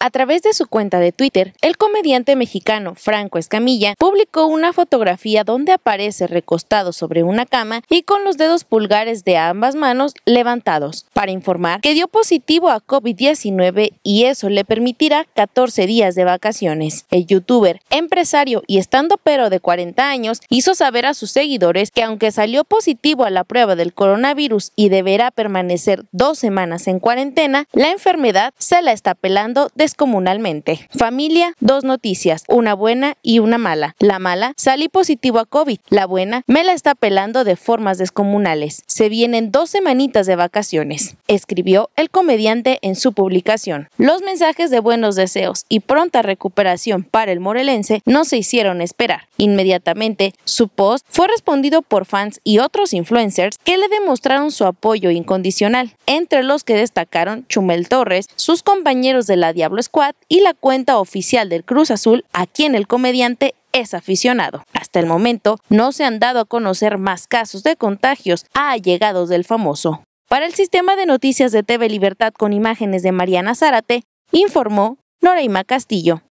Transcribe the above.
A través de su cuenta de Twitter, el comediante mexicano Franco Escamilla publicó una fotografía donde aparece recostado sobre una cama y con los dedos pulgares de ambas manos levantados, para informar que dio positivo a COVID-19 y eso le permitirá 14 días de vacaciones. El youtuber, empresario y estando pero de 40 años hizo saber a sus seguidores que aunque salió positivo a la prueba del coronavirus y deberá permanecer dos semanas en cuarentena, la enfermedad se la está pelando de comunalmente. Familia, dos noticias, una buena y una mala. La mala, salí positivo a COVID. La buena, me la está pelando de formas descomunales. Se vienen dos semanitas de vacaciones, escribió el comediante en su publicación. Los mensajes de buenos deseos y pronta recuperación para el morelense no se hicieron esperar. Inmediatamente, su post fue respondido por fans y otros influencers que le demostraron su apoyo incondicional, entre los que destacaron Chumel Torres, sus compañeros de la Diablo Squad y la cuenta oficial del Cruz Azul, a quien el comediante es aficionado. Hasta el momento no se han dado a conocer más casos de contagios a allegados del famoso. Para el sistema de noticias de TV Libertad con imágenes de Mariana Zárate, informó Noreima Castillo.